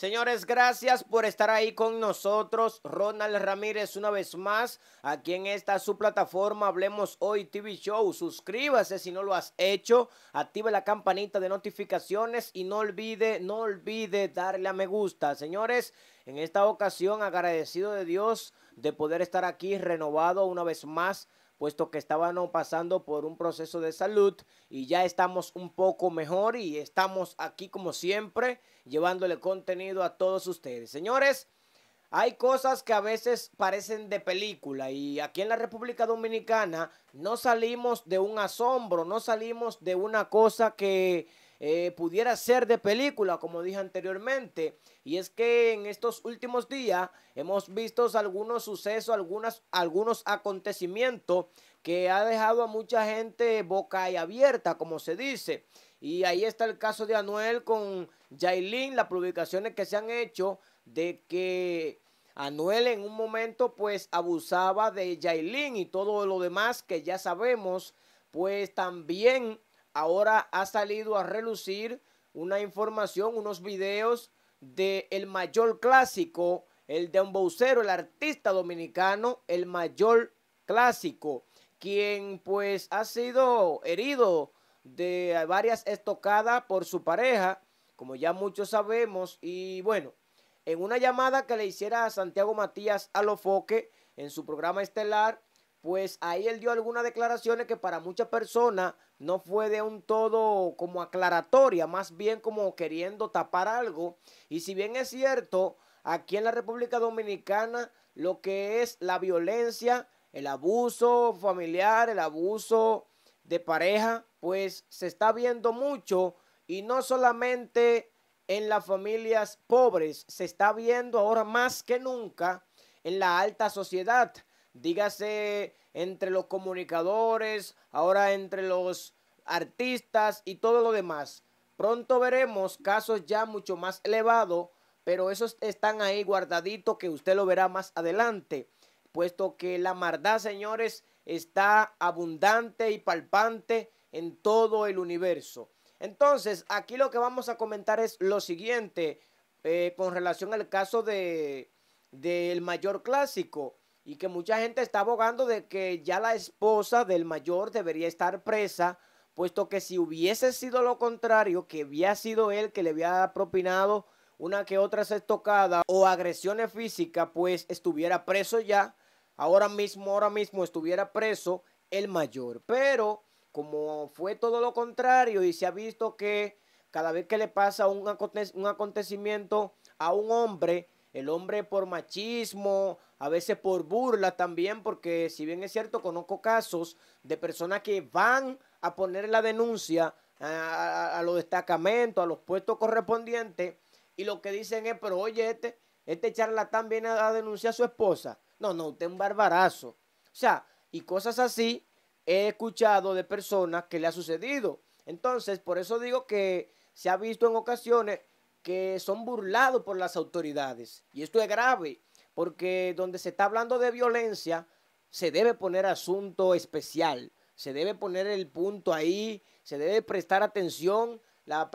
Señores, gracias por estar ahí con nosotros. Ronald Ramírez una vez más, aquí en esta su plataforma Hablemos Hoy TV Show. Suscríbase si no lo has hecho, active la campanita de notificaciones y no olvide, no olvide darle a me gusta. Señores, en esta ocasión agradecido de Dios de poder estar aquí renovado una vez más puesto que estaban pasando por un proceso de salud y ya estamos un poco mejor y estamos aquí como siempre llevándole contenido a todos ustedes. Señores, hay cosas que a veces parecen de película y aquí en la República Dominicana no salimos de un asombro, no salimos de una cosa que eh, pudiera ser de película, como dije anteriormente. Y es que en estos últimos días hemos visto algunos sucesos, algunas, algunos acontecimientos que ha dejado a mucha gente boca abierta, como se dice. Y ahí está el caso de Anuel con Jailin, las publicaciones que se han hecho de que Anuel en un momento pues abusaba de Jailin y todo lo demás que ya sabemos, pues también ahora ha salido a relucir una información, unos videos de el mayor clásico, el de un bocero, el artista dominicano, el mayor clásico, quien pues ha sido herido de varias estocadas por su pareja, como ya muchos sabemos, y bueno, en una llamada que le hiciera a Santiago Matías A Lofoque en su programa estelar, pues ahí él dio algunas declaraciones que para muchas personas no fue de un todo como aclaratoria, más bien como queriendo tapar algo. Y si bien es cierto, aquí en la República Dominicana lo que es la violencia, el abuso familiar, el abuso de pareja, pues se está viendo mucho y no solamente en las familias pobres, se está viendo ahora más que nunca en la alta sociedad dígase entre los comunicadores, ahora entre los artistas y todo lo demás. Pronto veremos casos ya mucho más elevados, pero esos están ahí guardaditos que usted lo verá más adelante, puesto que la maldad, señores, está abundante y palpante en todo el universo. Entonces, aquí lo que vamos a comentar es lo siguiente eh, con relación al caso de del mayor clásico y que mucha gente está abogando de que ya la esposa del mayor debería estar presa, puesto que si hubiese sido lo contrario, que había sido él que le había propinado una que otra estocada o agresiones físicas, pues estuviera preso ya, ahora mismo, ahora mismo estuviera preso el mayor. Pero como fue todo lo contrario y se ha visto que cada vez que le pasa un, un acontecimiento a un hombre, el hombre por machismo, a veces por burla también, porque si bien es cierto, conozco casos de personas que van a poner la denuncia eh, a, los destacamentos, a los puestos correspondientes, y lo que dicen es, pero oye, este, este charlatán viene a, a denunciar a su esposa. No, no, usted es un barbarazo. O sea, y cosas así he escuchado de personas que le ha sucedido. Entonces, por eso digo que se ha visto en ocasiones que son burlados por las autoridades. Y esto es grave porque donde se está hablando de violencia, se debe poner asunto especial, se debe poner el punto ahí, se debe prestar atención, la,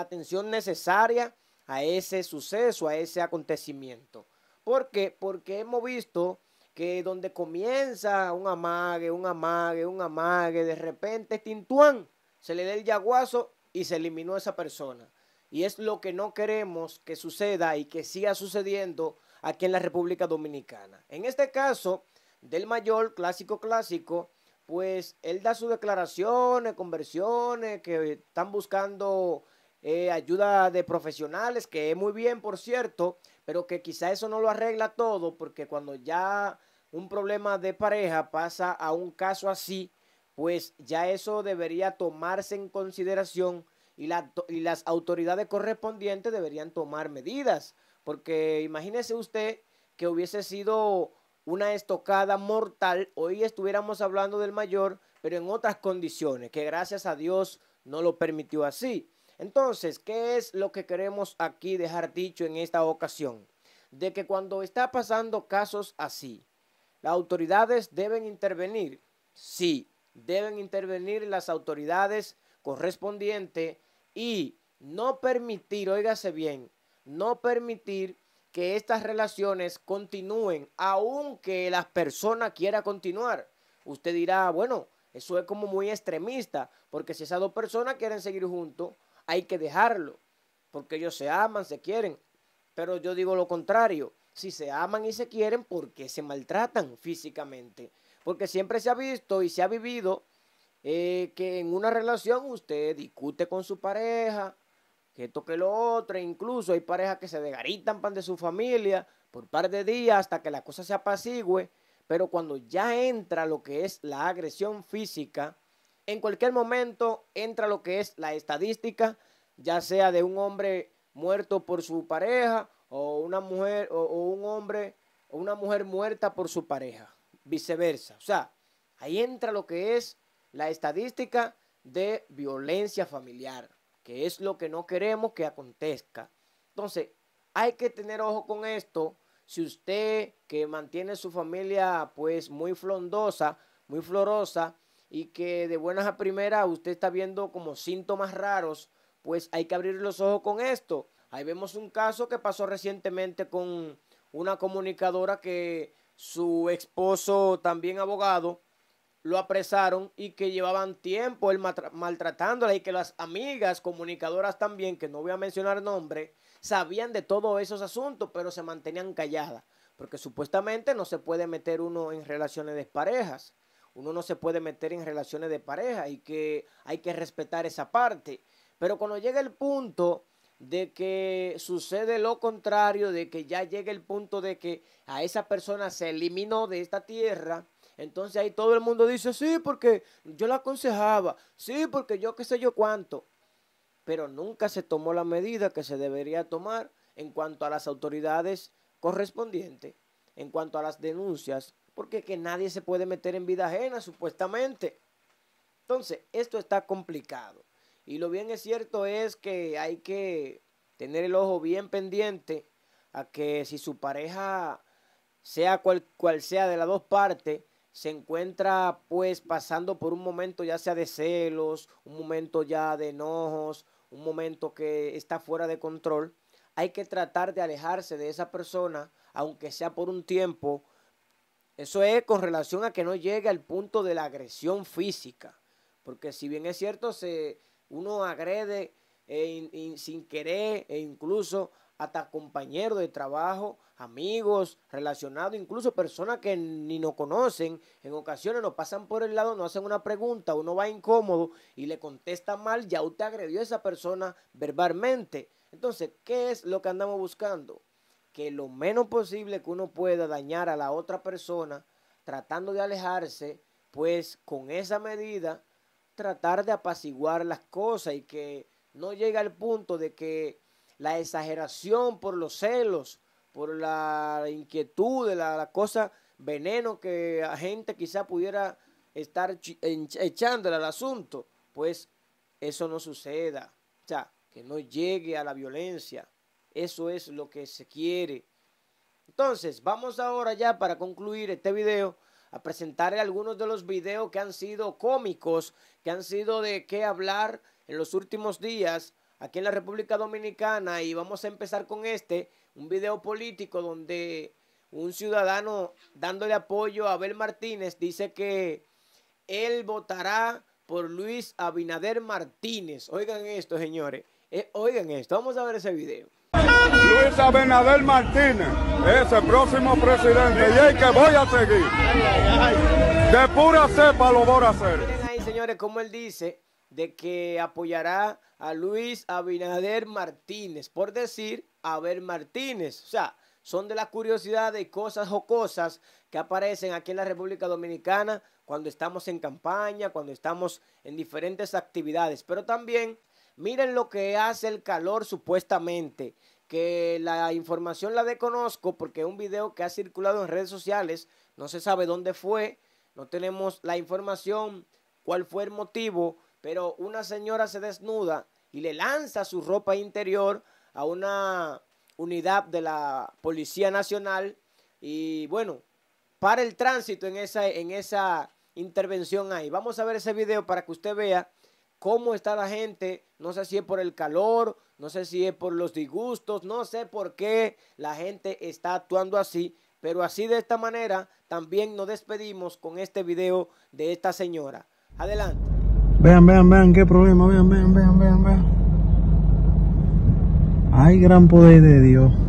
atención necesaria a ese suceso, a ese acontecimiento. ¿Por qué? Porque hemos visto que donde comienza un amague, un amague, un amague, de repente Tintuán se le da el yaguazo y se eliminó esa persona. Y es lo que no queremos que suceda y que siga sucediendo aquí en la República Dominicana. En este caso del mayor, clásico clásico, pues él da sus declaraciones, conversiones, que están buscando eh, ayuda de profesionales, que es muy bien, por cierto, pero que quizá eso no lo arregla todo, porque cuando ya un problema de pareja pasa a un caso así, pues ya eso debería tomarse en consideración y las autoridades correspondientes deberían tomar medidas, porque imagínese usted que hubiese sido una estocada mortal, hoy estuviéramos hablando del mayor, pero en otras condiciones, que gracias a Dios no lo permitió así. Entonces, ¿qué es lo que queremos aquí dejar dicho en esta ocasión? De que cuando está pasando casos así, las autoridades deben intervenir. Sí, deben intervenir las autoridades correspondientes y no permitir, óigase bien, no permitir que estas relaciones continúen, aunque las personas quiera continuar. Usted dirá, bueno, eso es como muy extremista, porque si esas dos personas quieren seguir juntos, hay que dejarlo, porque ellos se aman, se quieren. Pero yo digo lo contrario, si se aman y se quieren, ¿por qué se maltratan físicamente? Porque siempre se ha visto y se ha vivido eh, que en una relación usted discute con su pareja, que esto lo otro, incluso hay parejas que se degaritan pan de su familia por par de días hasta que la cosa se apacigüe, pero cuando ya entra lo que es la agresión física, en cualquier momento entra lo que es la estadística, ya sea de un hombre muerto por su pareja o una mujer o un hombre o una mujer muerta por su pareja, viceversa. O sea, ahí entra lo que es la estadística de violencia familiar que es lo que no queremos que acontezca. Entonces, hay que tener ojo con esto. Si usted que mantiene su familia pues muy flondosa, muy florosa, y que de buenas a primeras usted está viendo como síntomas raros, pues hay que abrir los ojos con esto. Ahí vemos un caso que pasó recientemente con una comunicadora que su esposo, también abogado, lo apresaron y que llevaban tiempo él maltratándola y que las amigas comunicadoras también, que no voy a mencionar nombre, sabían de todos esos asuntos, pero se mantenían calladas, porque supuestamente no se puede meter uno en relaciones de parejas, uno no se puede meter en relaciones de pareja y que hay que respetar esa parte. Pero cuando llega el punto de que sucede lo contrario, de que ya llega el punto de que a esa persona se eliminó de esta tierra, entonces ahí todo el mundo dice, sí, porque yo la aconsejaba, sí, porque yo qué sé yo cuánto. Pero nunca se tomó la medida que se debería tomar en cuanto a las autoridades correspondientes, en cuanto a las denuncias, porque que nadie se puede meter en vida ajena, supuestamente. Entonces, esto está complicado. Y lo bien es cierto es que hay que tener el ojo bien pendiente a que si su pareja sea cual, cual sea de las dos partes, se encuentra pues pasando por un momento ya sea de celos, un momento ya de enojos, un momento que está fuera de control, hay que tratar de alejarse de esa persona, aunque sea por un tiempo. Eso es con relación a que no llegue al punto de la agresión física, porque si bien es cierto, se, uno agrede eh, sin querer e incluso hasta compañeros de trabajo, amigos, relacionados, incluso personas que ni nos conocen, en ocasiones nos pasan por el lado, nos hacen una pregunta, uno va incómodo y le contesta mal, ya usted agredió a esa persona verbalmente. Entonces, ¿qué es lo que andamos buscando? Que lo menos posible que uno pueda dañar a la otra persona tratando de alejarse, pues con esa medida tratar de apaciguar las cosas y que no llegue al punto de que la exageración, por los celos, por la inquietud, de la cosa, veneno que la gente quizá pudiera estar echándole al asunto, pues eso no suceda. O sea, que no llegue a la violencia. Eso es lo que se quiere. Entonces, vamos ahora ya para concluir este video a presentar algunos de los videos que han sido cómicos, que han sido de qué hablar en los últimos días aquí en la República Dominicana y vamos a empezar con este, un video político donde un ciudadano dándole apoyo a Abel Martínez dice que él votará por Luis Abinader Martínez. Oigan esto, señores. Eh, oigan esto, vamos a ver ese video. Luis Abinader Martínez es el próximo presidente y el que voy a seguir. De pura cepa lo voy a hacer. Miren Ahí, señores, como él dice, de que apoyará a Luis Abinader Martínez, por decir a ver Martínez. O sea, son de las curiosidades y cosas jocosas que aparecen aquí en la República Dominicana cuando estamos en campaña, cuando estamos en diferentes actividades. Pero también miren lo que hace el calor supuestamente, que la información la desconozco porque es un video que ha circulado en redes sociales, no se sabe dónde fue, no tenemos la información, cuál fue el motivo, pero una señora se desnuda y le lanza su ropa interior a una unidad de la Policía Nacional y bueno, para el tránsito en esa, en esa intervención ahí. Vamos a ver ese video para que usted vea cómo está la gente, no sé si es por el calor, no sé si es por los disgustos, no sé por qué la gente está actuando así, pero así de esta manera también nos despedimos con este video de esta señora. Adelante. Vean, vean, vean qué problema, vean, vean, vean, vean, vean. Hay gran poder de Dios.